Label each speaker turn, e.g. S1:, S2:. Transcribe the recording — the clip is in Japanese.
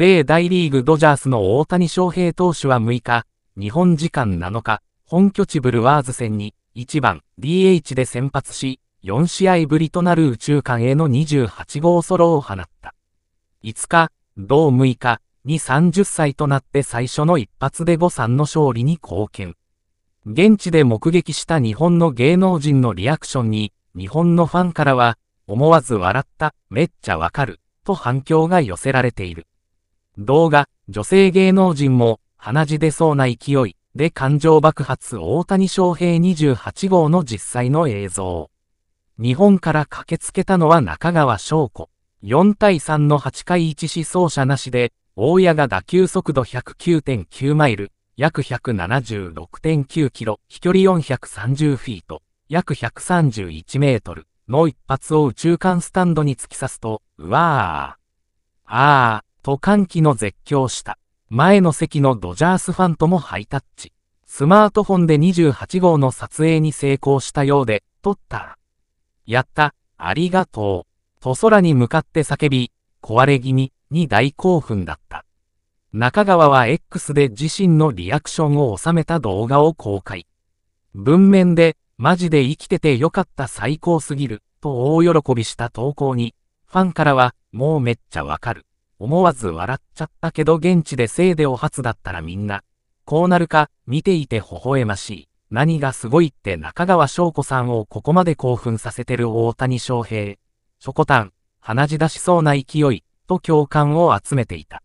S1: 米大リーグドジャースの大谷翔平投手は6日、日本時間7日、本拠地ブルワーズ戦に1番 DH で先発し、4試合ぶりとなる宇宙間への28号ソロを放った。5日、同6日に30歳となって最初の一発で5-3の勝利に貢献。現地で目撃した日本の芸能人のリアクションに、日本のファンからは、思わず笑った、めっちゃわかる、と反響が寄せられている。動画、女性芸能人も、鼻血出そうな勢い、で感情爆発大谷翔平28号の実際の映像。日本から駆けつけたのは中川翔子。4対3の8回1死走者なしで、大谷が打球速度109.9マイル、約176.9キロ、飛距離430フィート、約131メートルの一発を宇宙間スタンドに突き刺すと、うわー。あー、と歓喜の絶叫した。前の席のドジャースファンともハイタッチ。スマートフォンで28号の撮影に成功したようで、撮った。やった、ありがとう。と空に向かって叫び、壊れ気味に大興奮だった。中川は X で自身のリアクションを収めた動画を公開。文面で、マジで生きててよかった最高すぎる、と大喜びした投稿に、ファンからは、もうめっちゃわかる。思わず笑っちゃったけど現地でせいでお初だったらみんな、こうなるか、見ていて微笑ましい。何がすごいって中川翔子さんをここまで興奮させてる大谷翔平。ショコタン、鼻血出しそうな勢い、と共感を集めていた。